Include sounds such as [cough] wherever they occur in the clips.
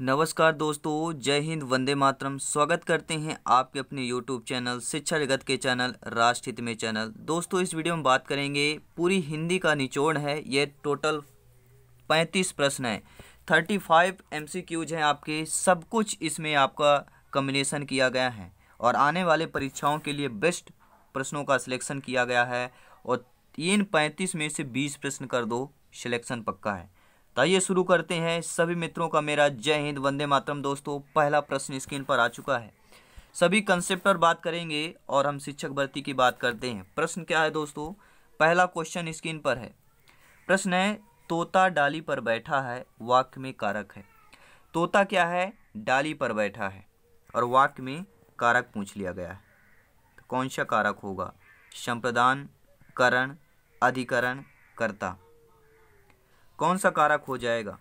नमस्कार दोस्तों जय हिंद वंदे मातरम स्वागत करते हैं आपके अपने यूट्यूब चैनल शिक्षा जगत के चैनल राष्ट्रहित में चैनल दोस्तों इस वीडियो में बात करेंगे पूरी हिंदी का निचोड़ है ये टोटल पैंतीस प्रश्न है थर्टी फाइव एम हैं आपके सब कुछ इसमें आपका कम्बिनेसन किया गया है और आने वाले परीक्षाओं के लिए बेस्ट प्रश्नों का सिलेक्शन किया गया है और इन पैंतीस में से बीस प्रश्न कर दो सिलेक्शन पक्का है तो आइए शुरू करते हैं सभी मित्रों का मेरा जय हिंद वंदे मातरम दोस्तों पहला प्रश्न स्क्रीन पर आ चुका है सभी कंसेप्ट पर बात करेंगे और हम शिक्षक भर्ती की बात करते हैं प्रश्न क्या है दोस्तों पहला क्वेश्चन स्क्रीन पर है प्रश्न है तोता डाली पर बैठा है वाक्य में कारक है तोता क्या है डाली पर बैठा है और वाक्य में कारक पूछ लिया गया है तो कौन सा कारक होगा संप्रदान करण अधिकरण कर्ता कौन सा कारक हो जाएगा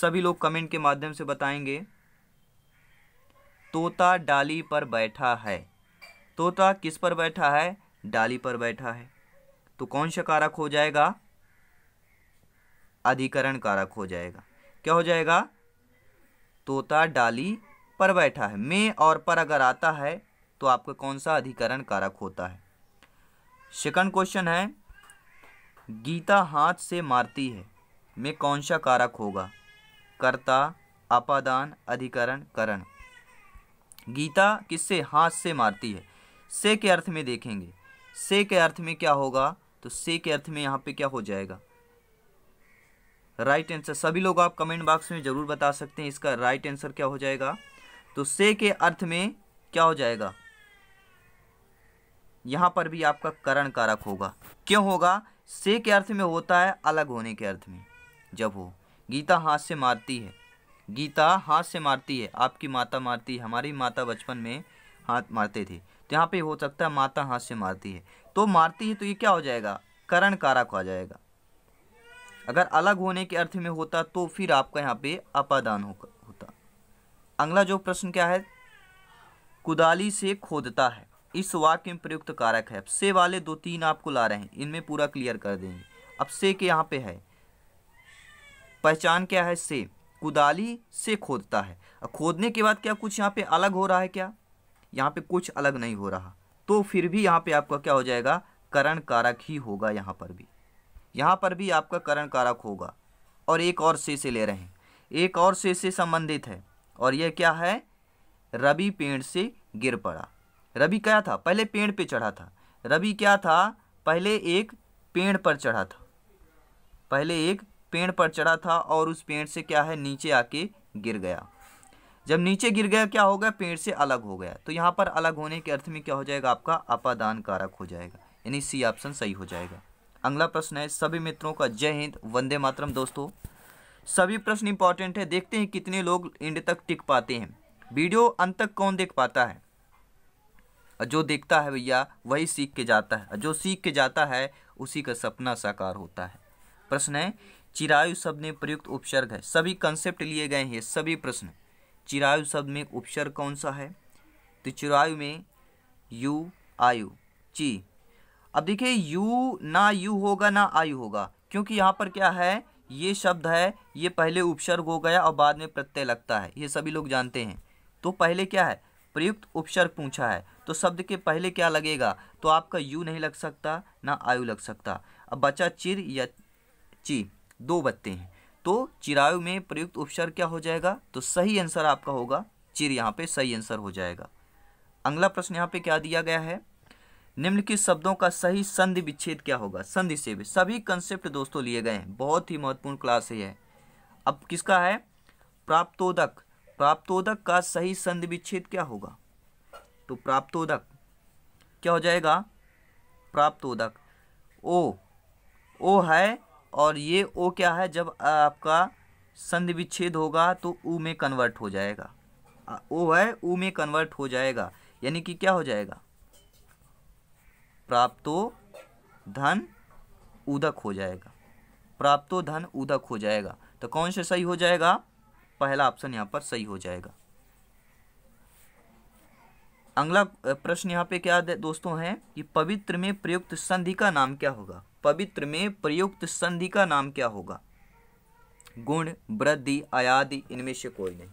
सभी लोग कमेंट के माध्यम से बताएंगे तोता डाली पर बैठा है तोता किस पर बैठा है डाली पर बैठा है तो कौन सा कारक हो जाएगा अधिकरण कारक हो जाएगा क्या हो जाएगा तोता डाली पर बैठा है में और पर अगर आता है तो आपका कौन सा अधिकरण कारक होता है सेकंड क्वेश्चन है गीता हाथ से मारती है में कौन सा कारक होगा कर्ता अपादान अधिकरण करण गीता किससे हाथ से मारती है से के अर्थ में देखेंगे से के अर्थ में क्या होगा तो से के अर्थ में यहाँ पे क्या हो जाएगा राइट आंसर सभी लोग आप कमेंट बॉक्स में ज़रूर बता सकते हैं इसका राइट आंसर क्या हो जाएगा तो से के अर्थ में क्या हो जाएगा यहां पर भी आपका करण कारक होगा क्यों होगा से के अर्थ में होता है अलग होने के अर्थ में जब हो गीता हाथ से मारती है गीता हाथ से मारती है आपकी माता मारती है हमारी माता बचपन में हाथ मारते थे तो यहाँ पे हो सकता है माता हाथ से मारती है तो मारती है तो ये क्या हो जाएगा करण कारक हो जाएगा अगर अलग होने के अर्थ में होता तो फिर आपका यहाँ पे अपादान होता अगला जो प्रश्न क्या है कुदाली से खोदता है इस वाक्य में प्रयुक्त कारक है अब से वाले दो तीन आपको ला रहे हैं इनमें पूरा क्लियर कर देंगे अब से के यहाँ पे है पहचान क्या है से कुदाली से खोदता है अब खोदने के बाद क्या कुछ यहाँ पे अलग हो रहा है क्या यहाँ पे कुछ अलग नहीं हो रहा तो फिर भी यहाँ पे आपका क्या हो जाएगा करण कारक ही होगा यहाँ पर भी यहाँ पर भी आपका करण कारक होगा और एक और से से ले रहे हैं एक और से से संबंधित है और यह क्या है रबी पेड़ से गिर पड़ा रवि क्या था पहले पेड़ पे चढ़ा था रवि क्या था पहले एक पेड़ पर चढ़ा था पहले एक पेड़ पर चढ़ा था और उस पेड़ से क्या है नीचे आके गिर गया जब नीचे गिर गया क्या हो गया पेड़ से अलग हो गया तो यहाँ पर अलग होने के अर्थ में क्या हो जाएगा आपका अपादान कारक हो जाएगा यानी सी ऑप्शन सही हो जाएगा अगला प्रश्न है सभी मित्रों का जय हिंद वंदे मातरम दोस्तों सभी प्रश्न इंपॉर्टेंट है देखते हैं कितने लोग एंड तक टिक पाते हैं वीडियो अंत तक कौन देख पाता है जो देखता है भैया वही सीख के जाता है जो सीख के जाता है उसी का सपना साकार होता है प्रश्न है चिरायु शब्द में प्रयुक्त उपसर्ग है सभी कंसेप्ट लिए गए हैं सभी प्रश्न चिरायु शब्द में उपसर्ग कौन सा है तो चिरायु में यू आयु ची अब देखिए यू ना यू होगा ना आयु होगा क्योंकि यहाँ पर क्या है ये शब्द है ये पहले उपसर्ग हो गया और बाद में प्रत्यय लगता है ये सभी लोग जानते हैं तो पहले क्या है प्रयुक्त उपसर्ग पूछा है तो शब्द के पहले क्या लगेगा तो आपका यू नहीं लग सकता ना आयु लग सकता अब बचा चिर या ची दो बत्ते हैं तो चिरायु में प्रयुक्त उपसर्ग क्या हो जाएगा तो सही आंसर आपका होगा चिर यहाँ पे सही आंसर हो जाएगा अगला प्रश्न यहाँ पे क्या दिया गया है निम्नलिखित शब्दों का सही संधि विच्छेद क्या होगा संधि से भी सभी कंसेप्ट दोस्तों लिए गए हैं बहुत ही महत्वपूर्ण क्लास है अब किसका है प्राप्तोदक प्राप्तोदक का सही संधि विच्छेद क्या होगा तो प्राप्तोदक क्या हो जाएगा प्राप्तोदक ओ ओ है और ये ओ क्या है जब आपका संधि विच्छेद होगा तो ऊ में कन्वर्ट हो जाएगा ओ है ऊ में कन्वर्ट हो जाएगा यानी कि क्या हो जाएगा प्राप्तो धन उदक हो जाएगा प्राप्तो धन उदक हो जाएगा तो कौन से सही हो जाएगा पहला ऑप्शन यहाँ पर सही हो जाएगा अगला प्रश्न यहाँ पे क्या दोस्तों है कि पवित्र में प्रयुक्त संधि का नाम क्या होगा पवित्र में प्रयुक्त संधि का नाम क्या होगा गुण वृद्धि आयादि इनमें से कोई नहीं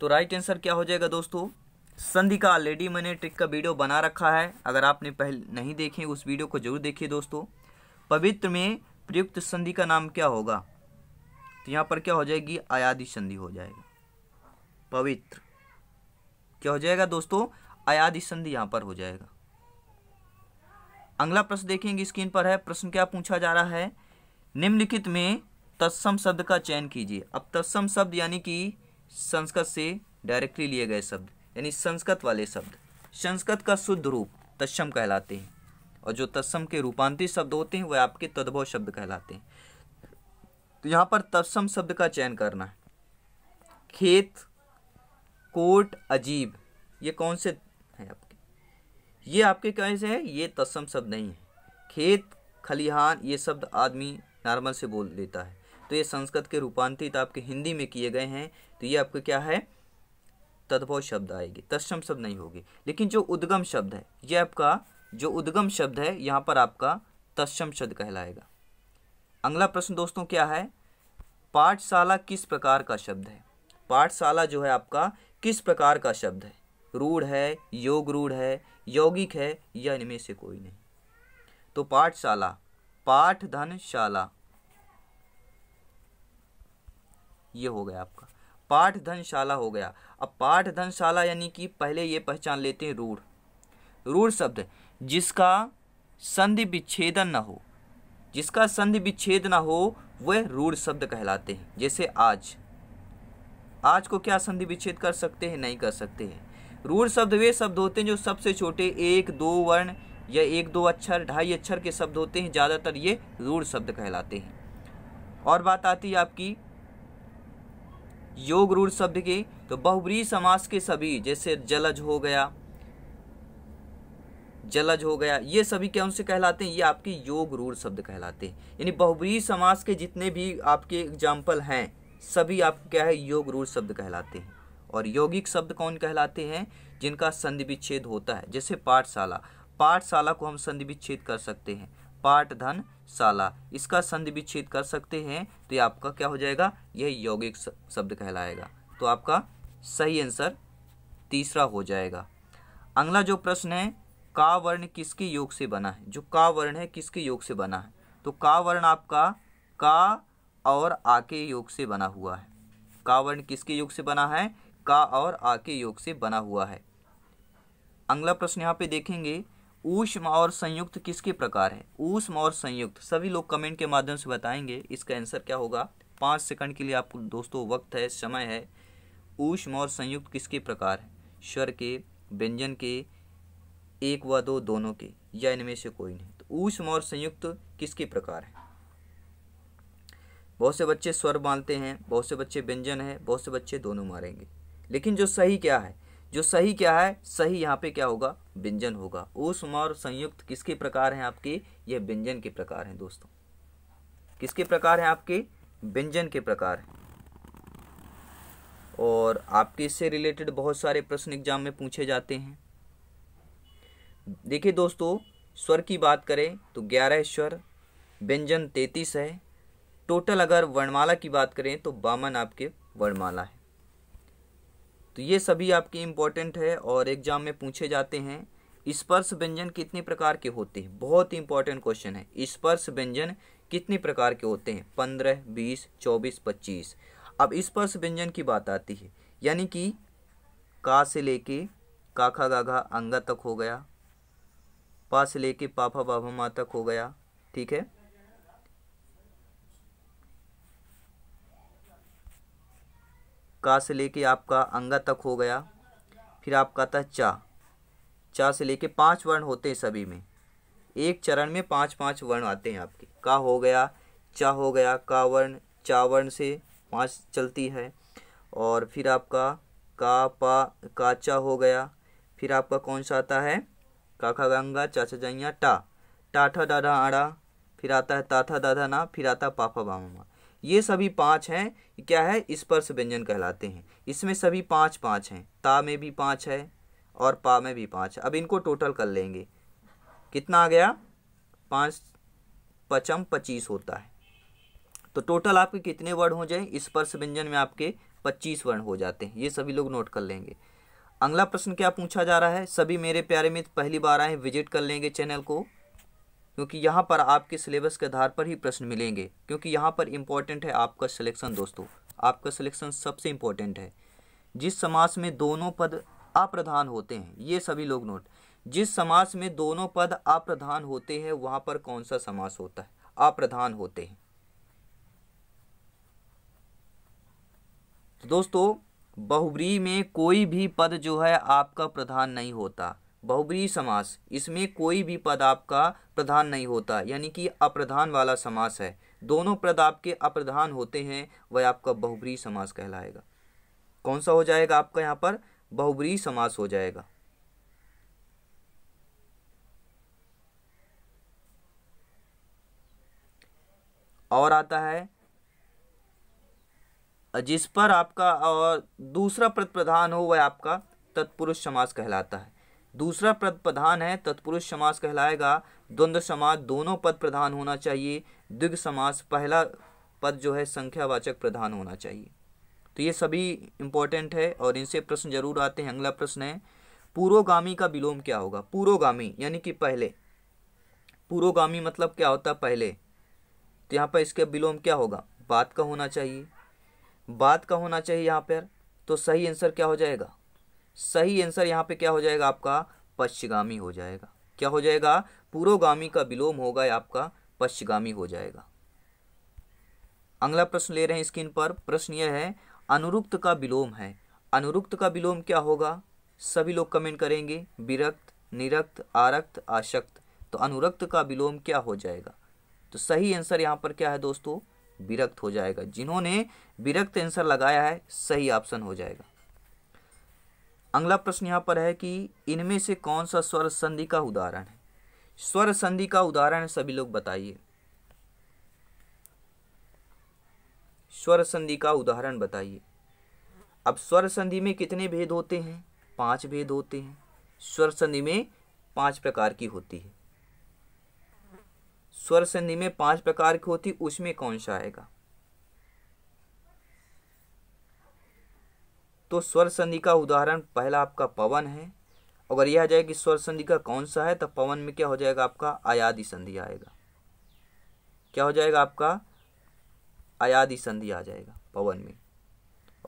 तो राइट आंसर क्या हो जाएगा दोस्तों संधि का ऑलरेडी मैंने ट्रिक का वीडियो बना रखा है अगर आपने पहले नहीं देखे उस वीडियो को जरूर देखिए दोस्तों पवित्र में प्रयुक्त संधि का नाम क्या होगा तो यहाँ पर क्या हो जाएगी आयादी संधि हो जाएगा पवित्र क्या हो जाएगा दोस्तों आयादी संधि यहाँ पर हो जाएगा अगला प्रश्न देखेंगे स्क्रीन पर है प्रश्न क्या पूछा जा रहा है निम्नलिखित में तत्सम शब्द का चयन कीजिए अब तत्सम शब्द यानी कि संस्कृत से डायरेक्टली लिए गए शब्द यानी संस्कृत वाले शब्द संस्कृत का शुद्ध रूप तत्सम कहलाते हैं और जो तत्सम के रूपांतरित शब्द होते हैं वह आपके तद्भव शब्द कहलाते हैं तो यहाँ पर तत्सम शब्द का चयन करना है खेत कोट अजीब ये कौन से हैं आपके ये आपके कैसे हैं ये तत्सम शब्द नहीं है खेत खलिहान ये शब्द आदमी नॉर्मल से बोल देता है तो ये संस्कृत के रूपांतरित आपके हिंदी में किए गए हैं तो ये आपके क्या है तद्भव शब्द आएगी तत्सम शब्द नहीं होगी लेकिन जो उद्गम शब्द है ये आपका जो उद्गम शब्द है यहाँ पर आपका तत्सम शब्द कहलाएगा अगला प्रश्न दोस्तों क्या है पाठशाला किस प्रकार का शब्द है पाठशाला जो है आपका किस प्रकार का शब्द है रूढ़ है योग रूढ़ है यौगिक है या इनमें से कोई नहीं तो पाठशाला पाठ धन शाला ये हो गया आपका पाठ धनशाला हो गया अब पाठ धनशाला यानी कि पहले ये पहचान लेते हैं रूढ़ रूढ़ शब्द जिसका संधि विच्छेदन न हो जिसका संधि विच्छेद ना हो वह रूढ़ शब्द कहलाते हैं जैसे आज आज को क्या संधि विच्छेद कर सकते हैं नहीं कर सकते हैं रूढ़ शब्द वे शब्द होते हैं जो सबसे छोटे एक दो वर्ण या एक दो अक्षर ढाई अक्षर के शब्द होते हैं ज़्यादातर ये रूढ़ शब्द कहलाते हैं और बात आती है आपकी योग रूढ़ शब्द के तो बहुब्री समास के सभी जैसे जलज हो गया जलज हो गया ये सभी क्या उनसे कहलाते हैं ये आपके योग रूढ़ शब्द कहलाते हैं यानी बहुबरी समाज के जितने भी आपके एग्जाम्पल हैं सभी आप क्या है योग रूढ़ शब्द कहलाते हैं और यौगिक शब्द कौन कहलाते हैं जिनका संधि विच्छेद होता है जैसे पाठशाला पाठशाला को हम संधि विच्छेद कर सकते हैं पाठधन शाला इसका संधि विच्छेद कर सकते हैं तो ये आपका क्या हो जाएगा यह यौगिक शब्द कहलाएगा तो आपका सही आंसर तीसरा हो जाएगा अगला जो प्रश्न है का वर्ण किसके योग से बना है जो का वर्ण है किसके योग से बना है तो का वर्ण आपका का और आ के योग से बना हुआ है का वर्ण किसके योग से बना है का और आ के योग से बना हुआ है अगला प्रश्न यहाँ पे देखेंगे ऊष्म और संयुक्त किसके प्रकार है ऊष्म और संयुक्त सभी लोग कमेंट के माध्यम से बताएंगे इसका आंसर क्या होगा पाँच सेकंड के लिए आपको दोस्तों वक्त है समय है ऊष्म और संयुक्त किसके प्रकार है स्वर के व्यंजन के एक व दो दोनों के या इनमें से कोई नहीं तो ऊष्म और संयुक्त किसके प्रकार है बहुत से बच्चे स्वर मानते हैं बहुत से बच्चे व्यंजन है बहुत से बच्चे दोनों मारेंगे लेकिन जो सही क्या है जो सही क्या है सही यहाँ पे क्या होगा व्यंजन होगा ऊष्म और संयुक्त किसके प्रकार हैं आपके यह व्यंजन के प्रकार हैं दोस्तों किसके प्रकार हैं आपके व्यंजन के प्रकार हैं और आपके इससे रिलेटेड बहुत सारे प्रश्न एग्जाम में पूछे जाते हैं देखिए दोस्तों स्वर की बात करें तो ग्यारह स्वर व्यंजन तैतीस है टोटल अगर वर्णमाला की बात करें तो बामन आपके वर्णमाला है तो ये सभी आपके इम्पोर्टेंट है और एग्जाम में पूछे जाते हैं स्पर्श व्यंजन कितने प्रकार के होते हैं बहुत इंपॉर्टेंट क्वेश्चन है स्पर्श व्यंजन कितने प्रकार के होते हैं पंद्रह बीस चौबीस पच्चीस अब स्पर्श व्यंजन की बात आती है यानी कि का से लेके काखा गाघा अंगा तक हो गया पा से लेके पापा बाबा माँ तक हो गया ठीक है का से लेके आपका अंगा तक हो गया फिर आपका आता है चा चा से लेके पांच वर्ण होते हैं सभी में एक चरण में पांच पांच वर्ण आते हैं आपके का हो गया चा हो गया का वर्ण चा वर्ण से पांच चलती है और फिर आपका का पा का चा हो गया फिर आपका कौन सा आता है काका गंगा चाचा जाइया टा टाठा डाढ़ा आड़ा फिर आता है ताथा दाधा ना फिर आता पापा बामा ये सभी पाँच हैं क्या है स्पर्श व्यंजन कहलाते हैं इसमें सभी पाँच पाँच हैं ता में भी पाँच है और पा में भी पाँच अब इनको टोटल कर लेंगे कितना आ गया पाँच पचम पच्चीस होता है तो टोटल आपके कितने वर्ड हो जाए स्पर्श व्यंजन में आपके पच्चीस वर्ण हो जाते हैं ये सभी लोग नोट कर लेंगे अगला प्रश्न क्या पूछा जा रहा है सभी मेरे प्यारे मित्र पहली बार आए विजिट कर लेंगे चैनल को क्योंकि यहाँ पर आपके सिलेबस के आधार पर ही प्रश्न मिलेंगे क्योंकि यहाँ पर इम्पॉर्टेंट है आपका सिलेक्शन दोस्तों आपका सिलेक्शन सबसे इम्पॉर्टेंट है जिस समास में दोनों पद अप्रधान होते हैं ये सभी लोग नोट जिस समास में दोनों पद अप्रधान होते हैं वहाँ पर कौन सा समास होता है अप्रधान होते हैं तो दोस्तों बहुब्री में कोई भी पद जो है आपका प्रधान नहीं होता बहुब्री समास इसमें कोई भी पद आपका प्रधान नहीं होता यानी कि अप्रधान वाला समास है दोनों पद आपके अप्रधान होते हैं वह आपका बहुब्री समास कहलाएगा कौन सा हो जाएगा आपका यहाँ पर बहुब्री समास हो जाएगा और आता है जिस पर आपका और दूसरा पद प्रधान हो वह आपका तत्पुरुष समास कहलाता है दूसरा पद प्रधान है तत्पुरुष समास कहलाएगा द्वंद्व समास दोनों पद प्रधान होना चाहिए द्विग समास पहला पद जो है संख्यावाचक प्रधान होना चाहिए तो ये सभी इम्पोर्टेंट है और इनसे प्रश्न जरूर आते हैं अगला प्रश्न है पूर्वगामी का विलोम क्या होगा पूर्वगामी यानी कि पहले पूर्वगामी मतलब क्या होता है पहले तो यहाँ पर इसके विलोम क्या होगा बात का होना चाहिए बात का होना चाहिए यहाँ पर तो सही आंसर क्या हो जाएगा सही आंसर यहाँ पे क्या हो जाएगा आपका पश्चिगामी हो जाएगा क्या हो जाएगा पूर्वगामी का विलोम होगा या आपका पश्चिगामी हो जाएगा अगला प्रश्न ले रहे हैं स्क्रीन पर प्रश्न यह है अनुरुक्त का विलोम है अनुरुक्त का विलोम क्या होगा सभी लोग कमेंट करेंगे विरक्त निरक्त आरक्त आशक्त तो अनुरक्त का विलोम क्या हो जाएगा तो सही आंसर यहाँ पर क्या है दोस्तों विरक्त हो जाएगा जिन्होंने विरक्त आंसर लगाया है सही ऑप्शन हो जाएगा अगला प्रश्न यहाँ पर है कि इनमें से कौन सा स्वर संधि का उदाहरण है स्वर संधि का उदाहरण सभी लोग बताइए स्वर संधि का उदाहरण बताइए अब स्वर संधि में कितने भेद होते हैं पांच भेद होते हैं स्वर संधि में पांच प्रकार की होती है स्वर संधि में पांच प्रकार की होती उसमें कौन सा आएगा तो स्वर संधि का उदाहरण पहला आपका पवन है अगर यह आ जाए कि स्वर संधि का कौन सा है तो पवन में क्या हो जाएगा आपका आयादी संधि आएगा क्या हो जाएगा आपका आयादी संधि आ जाएगा पवन में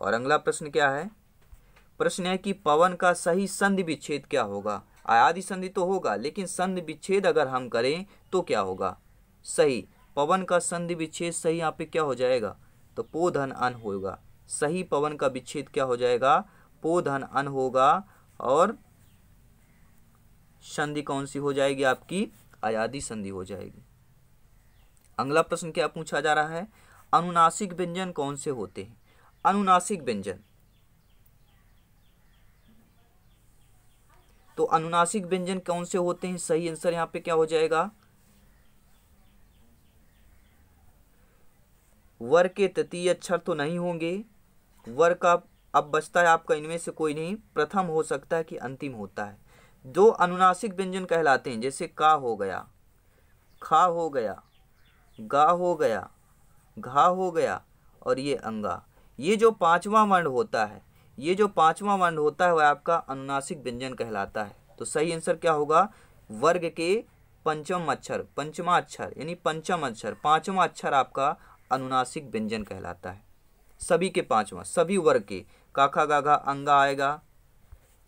और अगला प्रश्न क्या है प्रश्न है कि पवन का सही संधि विच्छेद क्या होगा आयादी संधि तो होगा लेकिन संधि विच्छेद अगर हम करें तो क्या होगा सही पवन का संधि विच्छेद सही यहाँ पे क्या हो जाएगा तो पोधन अन होगा सही पवन का विच्छेद क्या हो जाएगा पोधन अन होगा और संधि कौन सी हो जाएगी आपकी आयादी संधि हो जाएगी अगला प्रश्न क्या पूछा जा रहा है अनुनासिक व्यंजन कौन से होते हैं अनुनासिक व्यंजन तो अनुनासिक व्यंजन कौन से होते हैं सही आंसर यहाँ पे क्या हो जाएगा वर के तृतीय अक्षर तो नहीं होंगे वर का अब बचता है आपका इनमें से कोई नहीं प्रथम हो सकता है कि अंतिम होता है जो अनुनासिक व्यंजन कहलाते हैं जैसे का हो गया खा हो गया गा हो गया घा हो गया और ये अंगा ये जो पांचवा वर्ण होता है ये जो पांचवा वर्ण होता है वह आपका अनुनासिक व्यंजन कहलाता है तो सही आंसर क्या होगा वर्ग के पंचम अक्षर पंचमा अक्षर यानी पंचम अक्षर पांचवा अक्षर आपका अनुनासिक व्यंजन कहलाता है सभी के पांचवा सभी वर्ग के काका गाघा अंगा आएगा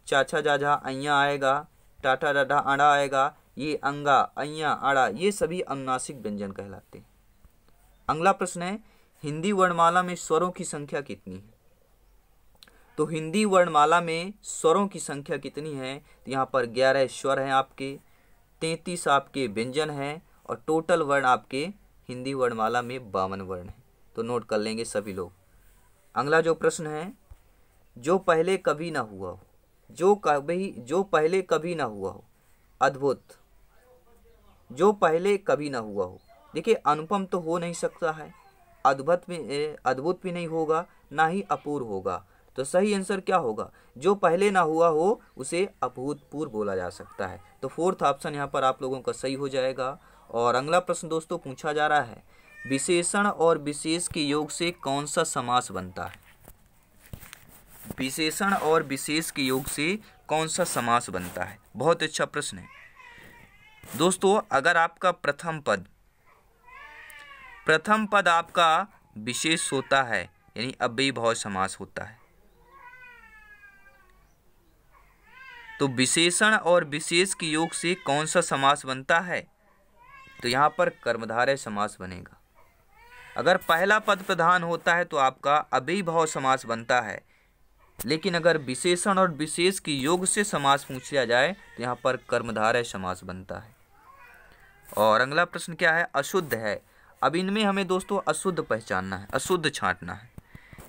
चाचा जाझा अय्या आएगा टाटा डाढ़ा आड़ा आएगा ये अंगा अय्या आड़ा ये सभी अनुनासिक व्यंजन कहलाते हैं अगला प्रश्न है हिंदी वर्णमाला में स्वरों की संख्या कितनी है तो हिंदी वर्णमाला में स्वरों की संख्या कितनी है तो यहाँ पर ग्यारह स्वर हैं आपके तैंतीस आपके व्यंजन हैं और टोटल वर्ण आपके हिंदी वर्णमाला में बावन वर्ण हैं तो नोट कर लेंगे सभी लोग अगला जो प्रश्न है जो पहले कभी ना हुआ हो जो कभी जो पहले कभी ना हुआ हो अद्भुत जो पहले कभी ना हुआ हो देखिए अनुपम तो हो नहीं सकता है अद्भुत में अद्भुत भी नहीं होगा ना ही अपूर्व होगा तो सही आंसर क्या होगा जो पहले ना हुआ हो उसे अभूतपूर्व बोला जा सकता है तो फोर्थ ऑप्शन यहाँ पर आप लोगों का सही हो जाएगा और अगला प्रश्न दोस्तों पूछा जा रहा है विशेषण और विशेष के योग से कौन सा समास बनता है विशेषण और विशेष के योग से कौन सा समास बनता है बहुत अच्छा प्रश्न है दोस्तों अगर आपका प्रथम पद प्रथम पद आपका विशेष होता है यानी अव्ययभाव समास होता है तो विशेषण और विशेष के योग से कौन सा समास बनता है तो यहाँ पर कर्मधारय समास बनेगा अगर पहला पद प्रधान होता है तो आपका अभिभाव समास बनता है लेकिन अगर विशेषण और विशेष के योग से समास पूछा जाए तो यहाँ पर कर्मधारय समास बनता है और अगला प्रश्न क्या है अशुद्ध है अब इनमें हमें दोस्तों अशुद्ध पहचानना है अशुद्ध छांटना है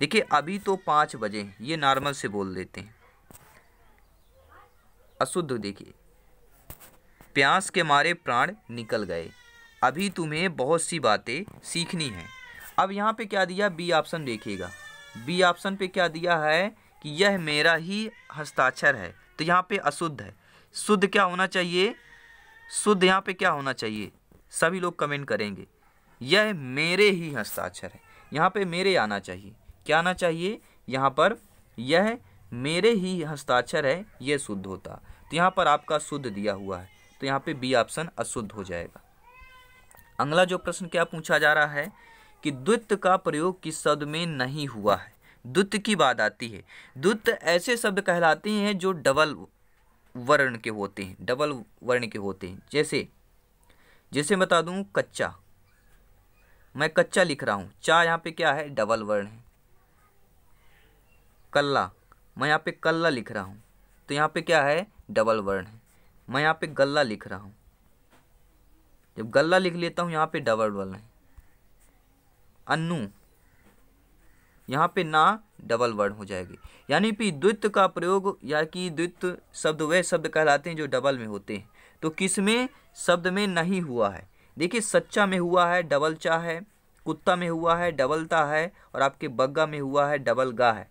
देखिए अभी तो पाँच बजे ये नॉर्मल से बोल देते हैं अशुद्ध देखिए प्यास के मारे प्राण निकल गए अभी तुम्हें बहुत सी बातें सीखनी हैं अब यहाँ पे क्या दिया बी ऑप्शन देखिएगा बी ऑप्शन पे क्या दिया है कि यह मेरा ही हस्ताक्षर है तो यहाँ पे अशुद्ध है शुद्ध क्या होना चाहिए शुद्ध यहाँ पे क्या होना चाहिए सभी लोग कमेंट करेंगे यह मेरे ही हस्ताक्षर है यहाँ पे मेरे आना चाहिए क्या आना चाहिए यहाँ पर यह मेरे ही हस्ताक्षर है यह शुद्ध होता तो यहाँ पर आपका शुद्ध दिया हुआ है तो यहाँ पे बी ऑप्शन अशुद्ध हो जाएगा अगला जो प्रश्न क्या पूछा जा रहा है कि द्वित्व का प्रयोग किस शब्द में नहीं हुआ है द्वित की बात आती है द्वित ऐसे शब्द कहलाते हैं जो डबल वर्ण के होते हैं डबल वर्ण के होते हैं जैसे जैसे बता दूं कच्चा मैं कच्चा लिख रहा हूं चा यहाँ पे क्या है डबल वर्ण है कल्ला मैं यहाँ पे कल्ला लिख रहा हूं तो यहाँ पे क्या है डबल वर्ण है मैं यहाँ पे गल्ला लिख रहा हूँ जब गल्ला लिख लेता हूँ यहाँ पे डबल वर्ण है अनु यहाँ पे ना डबल वर्ड हो जाएगी यानी कि द्वित्व का प्रयोग या कि द्वित्व शब्द वह शब्द कहलाते हैं जो डबल में होते हैं तो किस में शब्द में नहीं हुआ है देखिए सच्चा में हुआ है डबल चा है कुत्ता में हुआ है डबल ता है और आपके बग्गा में हुआ है डबल गा है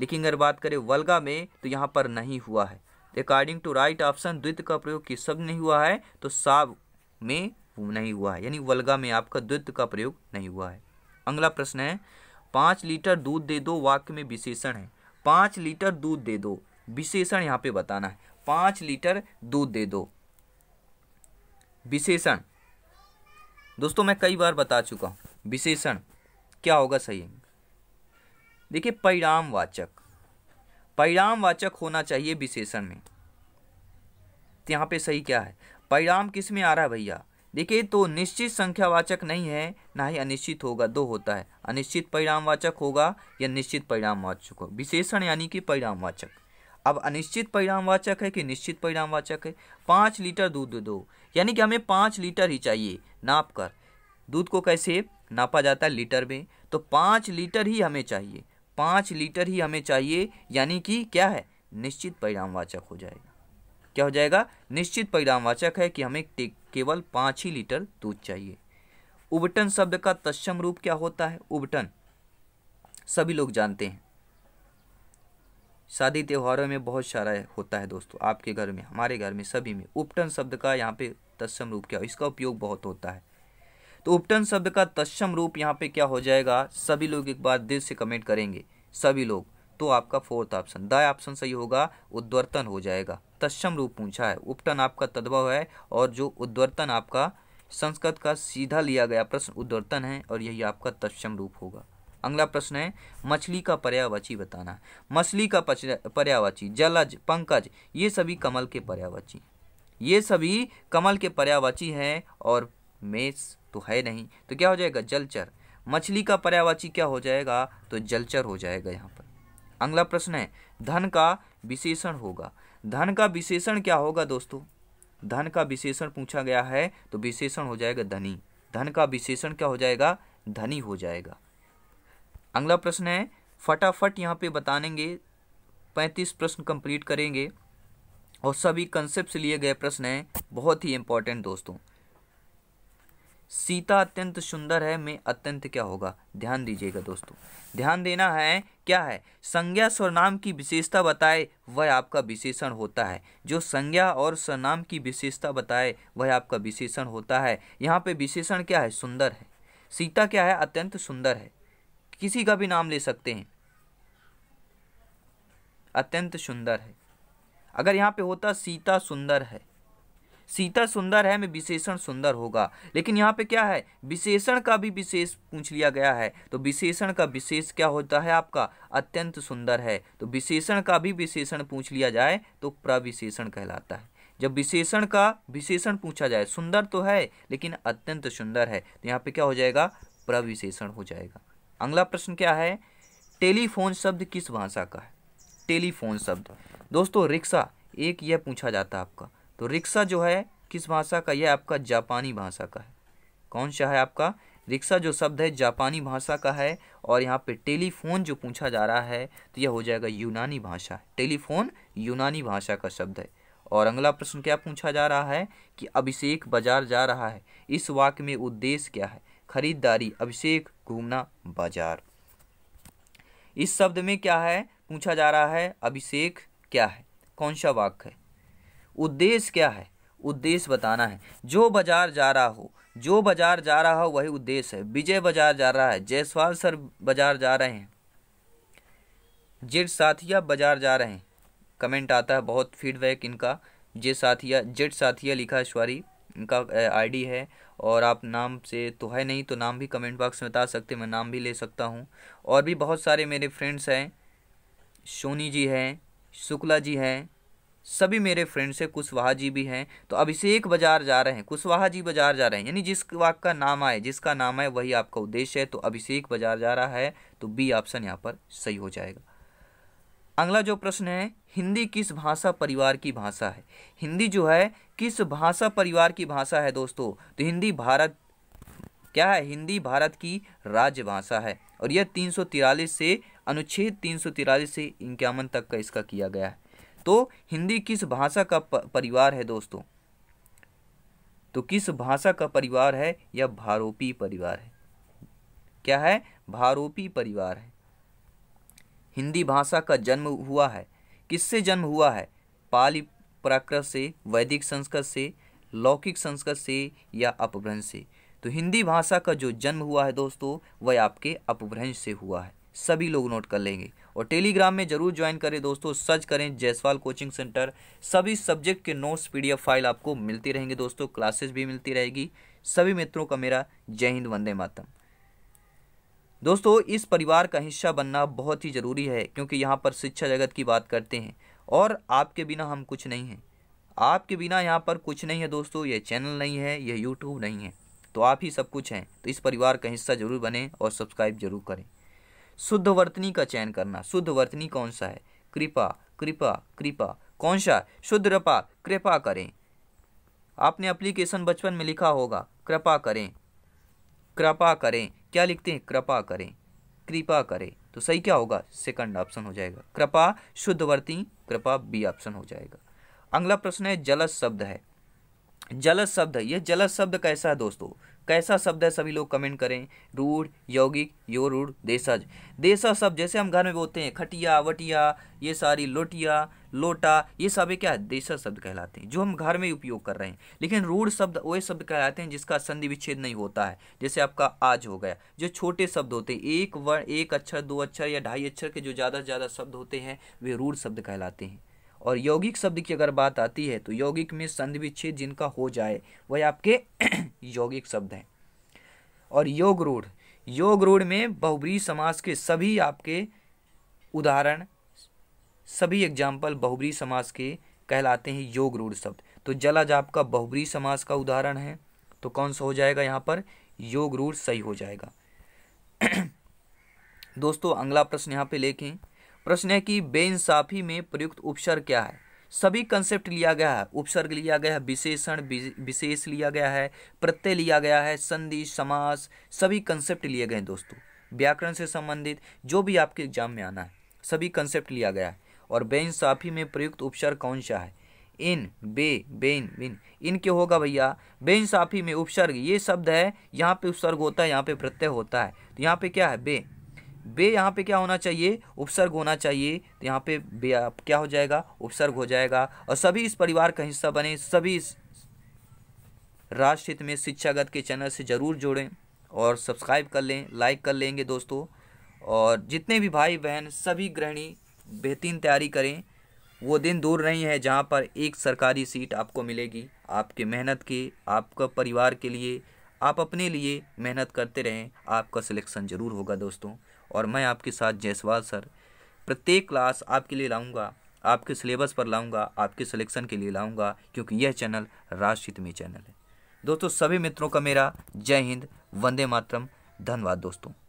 लेकिन अगर बात करें वलगा में तो यहाँ पर नहीं हुआ है अकॉर्डिंग टू राइट ऑप्शन द्वित का प्रयोग किस शब्द नहीं हुआ है तो साब में नहीं हुआ है यानी वलगा में आपका द्वित का प्रयोग नहीं हुआ है अगला प्रश्न है पाँच लीटर दूध दे दो वाक्य में विशेषण है पाँच लीटर दूध दे दो विशेषण यहाँ पे बताना है पाँच लीटर दूध दे दो विशेषण दोस्तों मैं कई बार बता चुका हूँ विशेषण क्या होगा सही देखिए परिणामवाचक परिणामवाचक होना चाहिए विशेषण में तो यहाँ पे सही क्या है परिणाम किस में आ रहा है भैया देखिए तो निश्चित संख्यावाचक नहीं है ना ही अनिश्चित होगा दो होता है अनिश्चित परिणामवाचक होगा या निश्चित परिणामवाचक हो विशेषण यानी कि परिणामवाचक अब अनिश्चित परिणामवाचक है कि निश्चित परिणामवाचक है पाँच लीटर दूध दो यानी कि हमें पाँच लीटर ही चाहिए नाप कर दूध को कैसे नापा जाता है लीटर में तो पाँच लीटर ही हमें चाहिए पाँच लीटर ही हमें चाहिए यानी कि क्या है निश्चित परिणामवाचक हो जाएगा क्या हो जाएगा निश्चित परिणामवाचक है कि हमें केवल पाँच ही लीटर दूध चाहिए उबटन शब्द का तत्सम रूप क्या होता है उबटन सभी लोग जानते हैं शादी त्योहारों में बहुत सारा होता है दोस्तों आपके घर में हमारे घर में सभी में उपटन शब्द का यहाँ पे तत्सम रूप क्या इसका उपयोग बहुत होता है तो उपटन शब्द का तत्सम रूप यहाँ पे क्या हो जाएगा सभी लोग एक बार दिल से कमेंट करेंगे सभी लोग तो आपका फोर्थ ऑप्शन दाय ऑप्शन सही होगा उद्वर्तन हो जाएगा तत्सम रूप पूछा है उपटन आपका तद्भव है और जो उद्वर्तन आपका संस्कृत का सीधा लिया गया प्रश्न उद्वर्तन है और यही आपका तत्सम रूप होगा अगला प्रश्न है मछली का पर्यावाची बताना मछली का पर्यावाची जलज पंकज ये सभी कमल के पर्यावाची ये सभी कमल के पर्यावाची हैं और मेष तो है नहीं तो क्या हो जाएगा जलचर मछली का पर्यावाची क्या हो जाएगा तो जलचर हो जाएगा यहाँ पर अगला प्रश्न है धन का विशेषण होगा धन का विशेषण क्या होगा दोस्तों धन का विशेषण पूछा गया है तो विशेषण हो जाएगा धनी धन का विशेषण क्या हो जाएगा धनी हो जाएगा अगला प्रश्न है फटाफट यहाँ पे बतानेंगे पैंतीस प्रश्न कंप्लीट करेंगे और सभी कंसेप्ट लिए गए प्रश्न हैं बहुत ही इंपॉर्टेंट दोस्तों सीता अत्यंत सुंदर है में अत्यंत क्या होगा ध्यान दीजिएगा दोस्तों ध्यान देना है क्या है संज्ञा स्वरनाम की विशेषता बताए वह आपका विशेषण होता है जो संज्ञा और स्वरनाम की विशेषता बताए वह आपका विशेषण होता है यहाँ पे विशेषण क्या है सुंदर है सीता क्या है अत्यंत सुंदर है किसी का भी नाम ले सकते हैं अत्यंत सुंदर है अगर यहाँ पे होता सीता सुंदर है सीता सुंदर है में विशेषण सुंदर होगा लेकिन यहाँ पे क्या है विशेषण का भी विशेष पूछ लिया गया है तो विशेषण का विशेष क्या होता है आपका अत्यंत सुंदर है तो विशेषण का भी विशेषण पूछ लिया जाए तो प्रविशेषण कहलाता है जब विशेषण का विशेषण पूछा जाए सुंदर तो है लेकिन अत्यंत सुंदर है तो यहाँ पे क्या हो जाएगा प्रविशेषण हो जाएगा अगला प्रश्न क्या है टेलीफोन शब्द किस भाषा का है टेलीफोन शब्द दोस्तों रिक्शा एक यह पूछा जाता है आपका तो रिक्शा जो है किस भाषा का यह आपका जापानी भाषा का है कौन सा है आपका रिक्शा जो शब्द है जापानी भाषा का है और यहाँ पे टेलीफोन जो पूछा जा रहा है तो यह हो जाएगा यूनानी भाषा टेलीफोन यूनानी भाषा का शब्द है और अगला प्रश्न क्या पूछा जा रहा है कि अभिषेक बाजार जा रहा है इस वाक्य में उद्देश्य क्या है खरीदारी अभिषेक घूमना बाजार इस शब्द में क्या है पूछा जा रहा है अभिषेक क्या है कौन सा वाक्य है उद्देश्य क्या है उद्देश्य बताना है जो बाजार जा रहा हो जो बाजार जा रहा हो वही उद्देश्य है विजय बाजार जा रहा है जयसवाल सर बाजार जा रहे हैं जेट साथिया बाजार जा रहे हैं कमेंट आता है बहुत फीडबैक इनका जे साथिया जेट साथिया लिखा है सॉरी इनका आईडी है और आप नाम से तो है नहीं तो नाम भी कमेंट बॉक्स में बता सकते मैं नाम भी ले सकता हूँ और भी बहुत सारे मेरे फ्रेंड्स हैं सोनी जी हैं शुक्ला जी हैं सभी मेरे फ्रेंड्स हैं कुशवाहा जी भी हैं तो अभिषेक बाजार जा रहे हैं कुशवाहा जी बाजार जा रहे हैं यानी जिस वाक का नाम आए जिसका नाम आए वही आपका उद्देश्य है तो अभिषेक बाजार जा रहा है तो बी ऑप्शन यहाँ पर सही हो जाएगा अगला जो प्रश्न है हिंदी किस भाषा परिवार की भाषा है हिंदी जो है किस भाषा परिवार की भाषा है दोस्तों तो हिंदी भारत क्या है हिंदी भारत की राजभाषा है और यह तीन से अनुच्छेद तीन से इक्यावन तक का इसका किया गया है तो हिंदी किस भाषा का परिवार है दोस्तों तो किस भाषा का परिवार है यह भारोपी परिवार है क्या है भारोपी परिवार है हिंदी भाषा का जन्म हुआ है किससे जन्म हुआ है पाली प्राकृत से वैदिक संस्कृत से लौकिक संस्कृत से या अपभ्रंश से तो हिंदी भाषा का जो जन्म हुआ है दोस्तों वह आपके अपभ्रंश से हुआ है सभी लोग नोट कर लेंगे और टेलीग्राम में जरूर ज्वाइन करें दोस्तों सर्च करें जयसवाल कोचिंग सेंटर सभी सब्जेक्ट के नोट्स पीडीएफ फाइल आपको मिलती रहेंगे दोस्तों क्लासेस भी मिलती रहेगी सभी मित्रों का मेरा जय हिंद वंदे मातम दोस्तों इस परिवार का हिस्सा बनना बहुत ही ज़रूरी है क्योंकि यहाँ पर शिक्षा जगत की बात करते हैं और आपके बिना हम कुछ नहीं हैं आपके बिना यहाँ पर कुछ नहीं है दोस्तों ये चैनल नहीं है ये यूट्यूब नहीं है तो आप ही सब कुछ हैं तो इस परिवार का हिस्सा जरूर बने और सब्सक्राइब जरूर करें शुद्ध वर्तनी का चयन करना शुद्ध वर्तनी कौन सा है कृपा कृपा कृपा कौन सा शुद्ध रपा कृपा करें आपने एप्लीकेशन बचपन में लिखा होगा कृपा करें कृपा करें क्या लिखते हैं कृपा करें कृपा करें तो सही क्या होगा सेकंड ऑप्शन हो जाएगा कृपा शुद्धवर्ती कृपा बी ऑप्शन हो जाएगा अगला प्रश्न है जलस शब्द है जलस शब्द ये जलस शब्द कैसा है दोस्तों कैसा शब्द है सभी लोग कमेंट करें रूढ़ यौगिक यो रूढ़ देसज देसा शब्द जैसे हम घर में बोलते हैं खटिया वटिया ये सारी लोटिया लोटा ये सब क्या है देशा शब्द कहलाते हैं जो हम घर में उपयोग कर रहे हैं लेकिन रूढ़ शब्द वह शब्द कहलाते हैं जिसका संधि विच्छेद नहीं होता है जैसे आपका आज हो गया जो छोटे शब्द होते हैं एक वर्ण एक अक्षर दो अक्षर या ढाई अक्षर के जो ज़्यादा से ज़्यादा शब्द होते हैं वे रूढ़ शब्द कहलाते हैं और यौगिक शब्द की अगर बात आती है तो यौगिक में संधि विच्छेद जिनका हो जाए वह आपके यौगिक शब्द हैं और योग रूढ़ योग रूढ़ में बहुब्री समास के सभी आपके उदाहरण सभी एग्जाम्पल बहुब्री समास के कहलाते हैं योग रूढ़ शब्द तो जलज आपका बहुब्री समास का उदाहरण है तो कौन सा हो जाएगा यहाँ पर योग रूढ़ सही हो जाएगा [clears throat] दोस्तों अगला प्रश्न यहाँ पे लेखें प्रश्न है कि बेइंसाफी में प्रयुक्त उपसर्ग क्या है सभी कंसेप्ट लिया गया है उपसर्ग लिया गया है विशेषण विशेष लिया गया है प्रत्यय लिया गया है संधि समास सभी कंसेप्ट लिए गए दोस्तों व्याकरण से संबंधित जो भी आपके एग्जाम में आना है सभी कंसेप्ट लिया गया है और साफी में प्रयुक्त उपसर्ग कौन सा है इन बे बेन बिन इनके होगा भैया साफी में उपसर्ग ये शब्द है यहाँ पे उपसर्ग होता है यहाँ पे प्रत्यय होता है तो यहाँ पे क्या है बे बे यहाँ पे क्या होना चाहिए उपसर्ग होना चाहिए तो यहाँ पे बे क्या हो जाएगा उपसर्ग हो जाएगा और सभी इस परिवार का हिस्सा बने सभी इस राष्ट्र हित में शिक्षागत के चैनल से ज़रूर जोड़ें और सब्सक्राइब कर लें लाइक कर लेंगे दोस्तों और जितने भी भाई बहन सभी गृहिणी बेहतरीन तैयारी करें वो दिन दूर नहीं है जहाँ पर एक सरकारी सीट आपको मिलेगी आपके मेहनत के आपका परिवार के लिए आप अपने लिए मेहनत करते रहें आपका सिलेक्शन ज़रूर होगा दोस्तों और मैं आपके साथ जयसवाल सर प्रत्येक क्लास आपके लिए लाऊंगा आपके सिलेबस पर लाऊंगा आपके सिलेक्शन के लिए लाऊंगा क्योंकि यह चैनल राष्ट्रहित में चैनल है दोस्तों सभी मित्रों का मेरा जय हिंद वंदे मातरम धन्यवाद दोस्तों